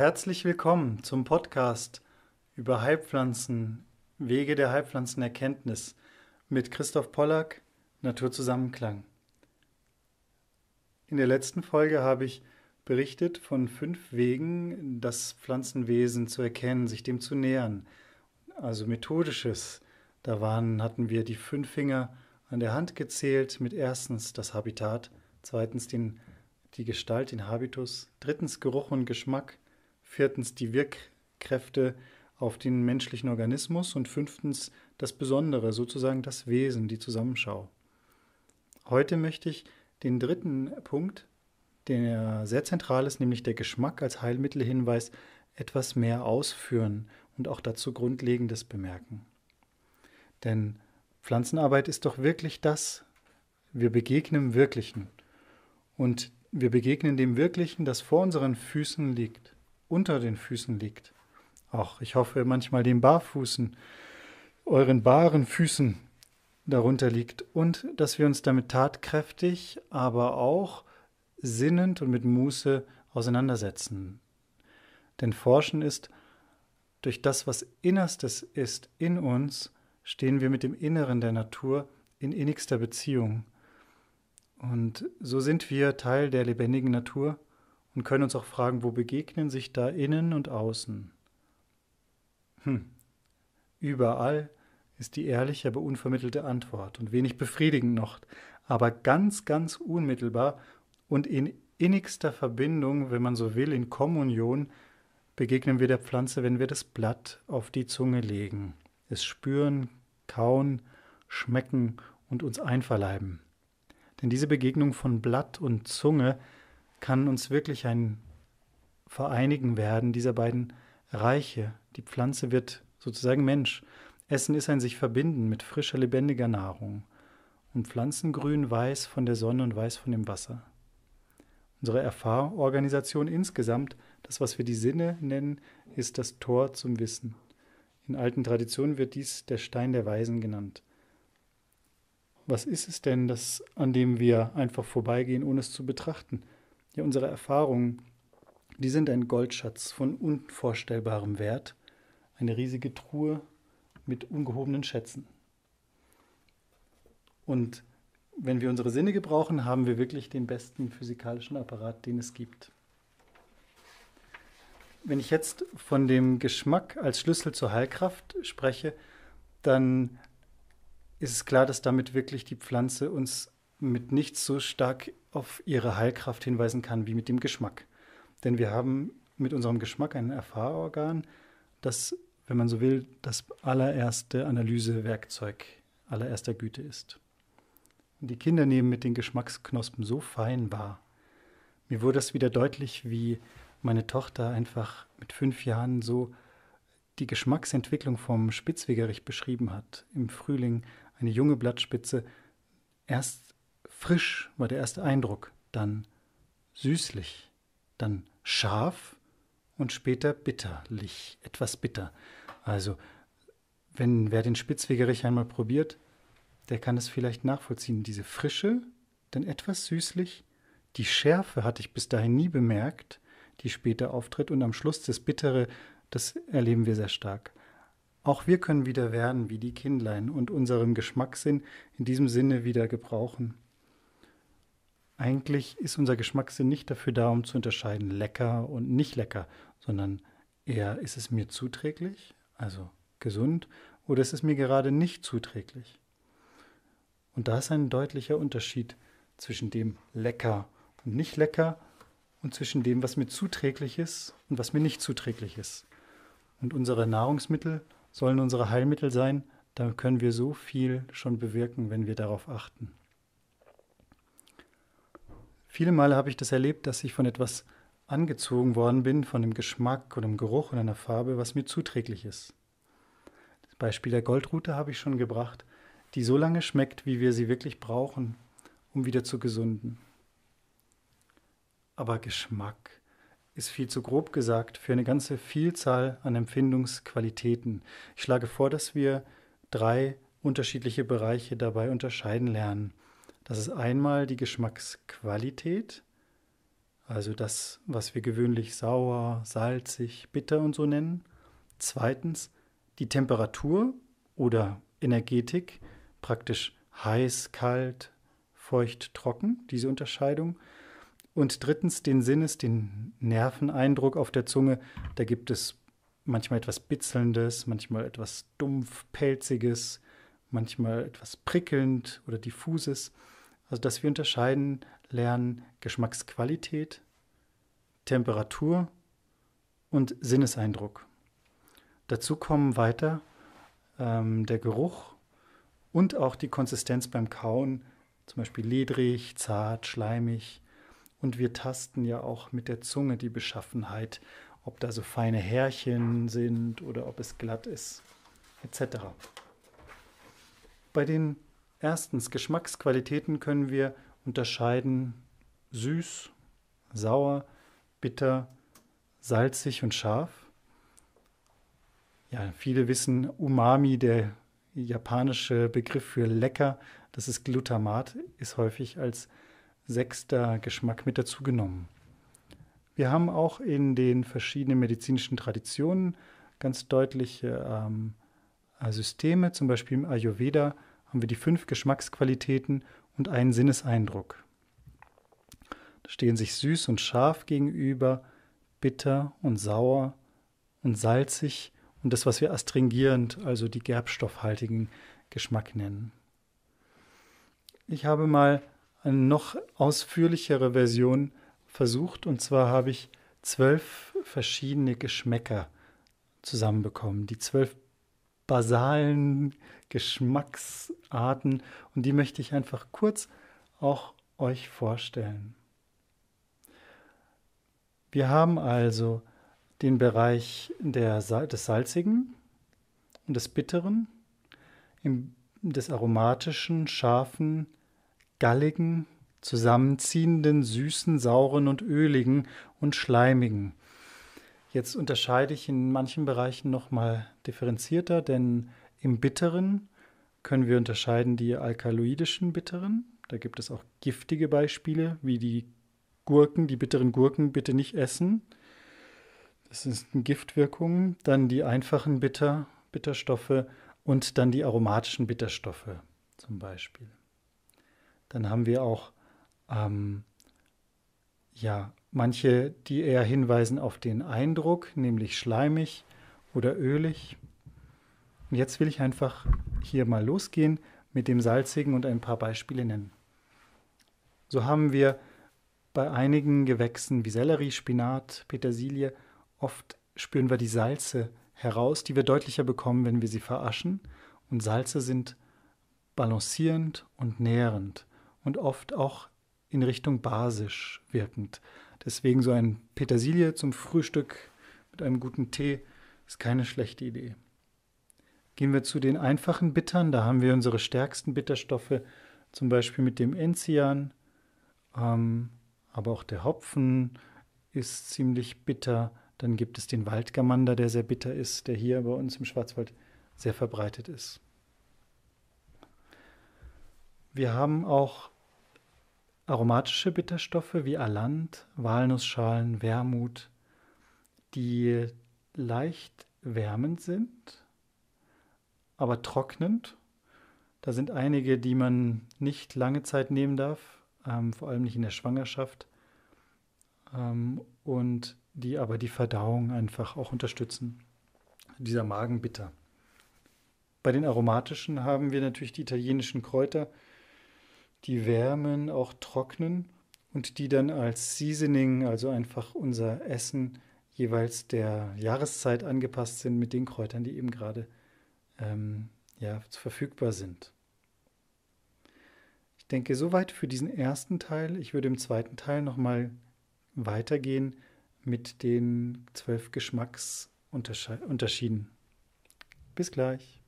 Herzlich willkommen zum Podcast über Heilpflanzen, Wege der Heilpflanzenerkenntnis mit Christoph Pollack, Naturzusammenklang. In der letzten Folge habe ich berichtet von fünf Wegen, das Pflanzenwesen zu erkennen, sich dem zu nähern. Also methodisches. Da waren, hatten wir die fünf Finger an der Hand gezählt mit erstens das Habitat, zweitens den, die Gestalt, den Habitus, drittens Geruch und Geschmack, viertens die Wirkkräfte auf den menschlichen Organismus und fünftens das Besondere, sozusagen das Wesen, die Zusammenschau. Heute möchte ich den dritten Punkt, der sehr zentral ist, nämlich der Geschmack als Heilmittelhinweis, etwas mehr ausführen und auch dazu Grundlegendes bemerken. Denn Pflanzenarbeit ist doch wirklich das, wir begegnen Wirklichen. Und wir begegnen dem Wirklichen, das vor unseren Füßen liegt unter den Füßen liegt. Auch ich hoffe manchmal den Barfußen, euren baren Füßen darunter liegt und dass wir uns damit tatkräftig, aber auch sinnend und mit Muße auseinandersetzen. Denn Forschen ist, durch das, was Innerstes ist in uns, stehen wir mit dem Inneren der Natur in innigster Beziehung. Und so sind wir Teil der lebendigen Natur und können uns auch fragen, wo begegnen sich da innen und außen? Hm, überall ist die ehrliche, aber unvermittelte Antwort und wenig befriedigend noch, aber ganz, ganz unmittelbar und in innigster Verbindung, wenn man so will, in Kommunion, begegnen wir der Pflanze, wenn wir das Blatt auf die Zunge legen, es spüren, kauen, schmecken und uns einverleiben. Denn diese Begegnung von Blatt und Zunge kann uns wirklich ein Vereinigen werden dieser beiden Reiche. Die Pflanze wird sozusagen Mensch. Essen ist ein sich verbinden mit frischer, lebendiger Nahrung. Und Pflanzengrün weiß von der Sonne und weiß von dem Wasser. Unsere Erfahrorganisation insgesamt, das was wir die Sinne nennen, ist das Tor zum Wissen. In alten Traditionen wird dies der Stein der Weisen genannt. Was ist es denn, das, an dem wir einfach vorbeigehen, ohne es zu betrachten? Ja, unsere Erfahrungen, die sind ein Goldschatz von unvorstellbarem Wert, eine riesige Truhe mit ungehobenen Schätzen. Und wenn wir unsere Sinne gebrauchen, haben wir wirklich den besten physikalischen Apparat, den es gibt. Wenn ich jetzt von dem Geschmack als Schlüssel zur Heilkraft spreche, dann ist es klar, dass damit wirklich die Pflanze uns mit nichts so stark auf ihre Heilkraft hinweisen kann wie mit dem Geschmack. Denn wir haben mit unserem Geschmack ein Erfahrorgan, das, wenn man so will, das allererste Analysewerkzeug allererster Güte ist. Die Kinder nehmen mit den Geschmacksknospen so fein wahr. Mir wurde das wieder deutlich, wie meine Tochter einfach mit fünf Jahren so die Geschmacksentwicklung vom Spitzwegerich beschrieben hat. Im Frühling eine junge Blattspitze, erst frisch war der erste Eindruck, dann süßlich, dann scharf und später bitterlich, etwas bitter. Also, wenn wer den Spitzwegerich einmal probiert, der kann es vielleicht nachvollziehen. Diese Frische, dann etwas süßlich, die Schärfe hatte ich bis dahin nie bemerkt, die später auftritt und am Schluss das Bittere, das erleben wir sehr stark. Auch wir können wieder werden wie die Kindlein und unseren Geschmackssinn in diesem Sinne wieder gebrauchen. Eigentlich ist unser Geschmackssinn nicht dafür da, um zu unterscheiden lecker und nicht lecker, sondern eher ist es mir zuträglich, also gesund, oder ist es mir gerade nicht zuträglich. Und da ist ein deutlicher Unterschied zwischen dem lecker und nicht lecker und zwischen dem, was mir zuträglich ist und was mir nicht zuträglich ist. Und unsere Nahrungsmittel sollen unsere Heilmittel sein, da können wir so viel schon bewirken, wenn wir darauf achten. Viele Male habe ich das erlebt, dass ich von etwas angezogen worden bin, von dem Geschmack oder dem Geruch und einer Farbe, was mir zuträglich ist. Das Beispiel der Goldrute habe ich schon gebracht, die so lange schmeckt, wie wir sie wirklich brauchen, um wieder zu gesunden. Aber Geschmack ist viel zu grob gesagt für eine ganze Vielzahl an Empfindungsqualitäten. Ich schlage vor, dass wir drei unterschiedliche Bereiche dabei unterscheiden lernen. Das ist einmal die Geschmacksqualität, also das, was wir gewöhnlich sauer, salzig, bitter und so nennen. Zweitens die Temperatur oder Energetik, praktisch heiß, kalt, feucht, trocken, diese Unterscheidung. Und drittens den Sinnes, den Nerveneindruck auf der Zunge. Da gibt es manchmal etwas Bitzelndes, manchmal etwas dumpf, pelziges, manchmal etwas prickelnd oder diffuses. Also, dass wir unterscheiden lernen Geschmacksqualität, Temperatur und Sinneseindruck. Dazu kommen weiter ähm, der Geruch und auch die Konsistenz beim Kauen, zum Beispiel ledrig, zart, schleimig. Und wir tasten ja auch mit der Zunge die Beschaffenheit, ob da so feine Härchen sind oder ob es glatt ist, etc. Bei den Erstens, Geschmacksqualitäten können wir unterscheiden süß, sauer, bitter, salzig und scharf. Ja, viele wissen Umami, der japanische Begriff für lecker, das ist Glutamat, ist häufig als sechster Geschmack mit dazugenommen. Wir haben auch in den verschiedenen medizinischen Traditionen ganz deutliche ähm, Systeme, zum Beispiel im Ayurveda haben wir die fünf Geschmacksqualitäten und einen Sinneseindruck. Da stehen sich süß und scharf gegenüber, bitter und sauer und salzig und das, was wir astringierend, also die gerbstoffhaltigen Geschmack nennen. Ich habe mal eine noch ausführlichere Version versucht und zwar habe ich zwölf verschiedene Geschmäcker zusammenbekommen, die zwölf basalen Geschmacksarten und die möchte ich einfach kurz auch euch vorstellen. Wir haben also den Bereich der, des Salzigen und des Bitteren, des Aromatischen, Scharfen, Galligen, Zusammenziehenden, Süßen, Sauren und Öligen und Schleimigen. Jetzt unterscheide ich in manchen Bereichen nochmal differenzierter, denn im Bitteren können wir unterscheiden die alkaloidischen Bitteren. Da gibt es auch giftige Beispiele, wie die Gurken, die bitteren Gurken bitte nicht essen. Das ist eine Giftwirkung. Dann die einfachen Bitter, Bitterstoffe und dann die aromatischen Bitterstoffe zum Beispiel. Dann haben wir auch ähm, ja, manche, die eher hinweisen auf den Eindruck, nämlich schleimig oder ölig. Und jetzt will ich einfach hier mal losgehen mit dem salzigen und ein paar Beispiele nennen. So haben wir bei einigen Gewächsen wie Sellerie, Spinat, Petersilie oft spüren wir die Salze heraus, die wir deutlicher bekommen, wenn wir sie veraschen. Und Salze sind balancierend und nährend und oft auch in Richtung basisch wirkend. Deswegen so ein Petersilie zum Frühstück mit einem guten Tee ist keine schlechte Idee. Gehen wir zu den einfachen Bittern. Da haben wir unsere stärksten Bitterstoffe, zum Beispiel mit dem Enzian, ähm, aber auch der Hopfen ist ziemlich bitter. Dann gibt es den Waldgamander, der sehr bitter ist, der hier bei uns im Schwarzwald sehr verbreitet ist. Wir haben auch aromatische Bitterstoffe wie Alant, Walnussschalen, Wermut, die leicht wärmend sind, aber trocknend. Da sind einige, die man nicht lange Zeit nehmen darf, ähm, vor allem nicht in der Schwangerschaft, ähm, und die aber die Verdauung einfach auch unterstützen. Dieser Magenbitter. Bei den aromatischen haben wir natürlich die italienischen Kräuter, die wärmen, auch trocknen und die dann als Seasoning, also einfach unser Essen, jeweils der Jahreszeit angepasst sind mit den Kräutern, die eben gerade ähm, ja, verfügbar sind. Ich denke, soweit für diesen ersten Teil. Ich würde im zweiten Teil nochmal weitergehen mit den zwölf Geschmacksunterschieden. Bis gleich.